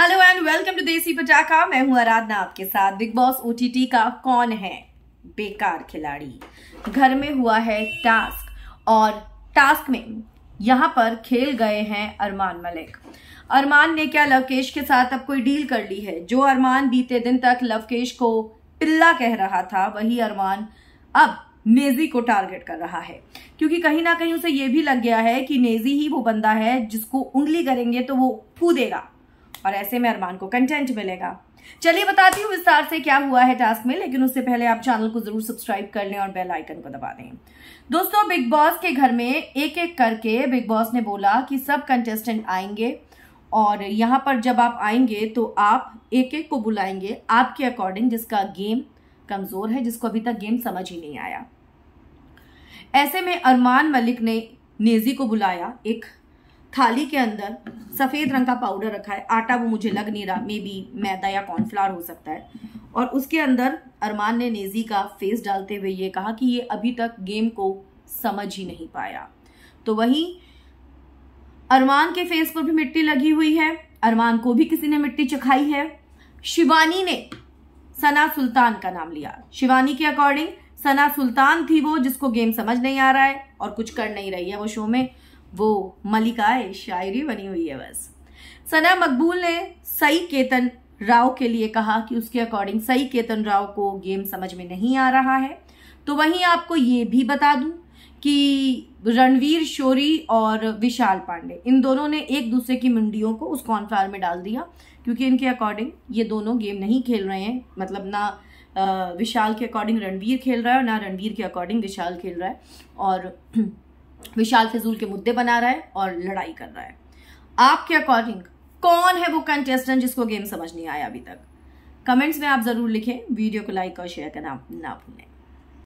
hello and welcome to देसी पटाखा मैं हूं आराधना आपके साथ बिग बॉस ओटीटी का कौन है बेकार खिलाड़ी घर में हुआ है टास्क और टास्क में यहां पर खेल गए हैं अरमान मलिक अरमान ने क्या लवकेश के साथ अब कोई डील कर ली है जो अरमान बीते दिन तक लवकेश को पिल्ला कह रहा था वही अरमान अब नेजी को टारगेट कर रहा है क्योंकि कहीं ना कहीं उसे यह भी लग गया है कि नेजी ही वो बंदा है जिसको उंगली करेंगे तो वो फू देगा और ऐसे में अरमान को कंटेंट मिलेगा चलिए बताती हूँ विस्तार से क्या हुआ है टास्क में लेकिन उससे पहले आप चैनल को जरूर सब्सक्राइब कर लें और बेल आइकन को दबा दें दोस्तों बिग बॉस के घर में एक एक करके बिग बॉस ने बोला कि सब कंटेस्टेंट आएंगे और यहाँ पर जब आप आएंगे तो आप एक एक को बुलाएंगे आपके अकॉर्डिंग जिसका गेम कमज़ोर है जिसको अभी तक गेम समझ ही नहीं आया ऐसे में अरमान मलिक ने नेजी को बुलाया एक थाली के अंदर सफ़ेद रंग का पाउडर रखा है आटा वो मुझे लग नहीं रहा मे बी मैदा या कॉर्नफ्लावर हो सकता है और उसके अंदर अरमान ने नेजी का फेस डालते हुए ये कहा कि ये अभी तक गेम को समझ ही नहीं पाया तो वहीं अरमान के फेस पर भी मिट्टी लगी हुई है अरमान को भी किसी ने मिट्टी चखाई है शिवानी ने सना सुल्तान का नाम लिया शिवानी के अकॉर्डिंग सना सुल्तान थी वो जिसको गेम समझ नहीं आ रहा है और कुछ कर नहीं रही है वो शो में वो मलिकाए शायरी बनी हुई है बस सना मकबूल ने सई केतन राव के लिए कहा कि उसके अकॉर्डिंग सई केतन राव को गेम समझ में नहीं आ रहा है तो वहीं आपको ये भी बता दूं कि रणवीर शोरी और विशाल पांडे इन दोनों ने एक दूसरे की मंडियों को उस कॉन्फ्रार में डाल दिया क्योंकि इनके अकॉर्डिंग ये दोनों गेम नहीं खेल रहे हैं मतलब ना विशाल के अकॉर्डिंग रणवीर खेल रहा है और ना रणवीर के अकॉर्डिंग विशाल खेल रहा है और विशाल फिजूल के मुद्दे बना रहा है और लड़ाई कर रहा है आपके अकॉर्डिंग कौन है वो कंटेस्टेंट जिसको गेम समझ नहीं आया अभी तक कमेंट्स में आप जरूर लिखें वीडियो को लाइक और शेयर करना ना भूलें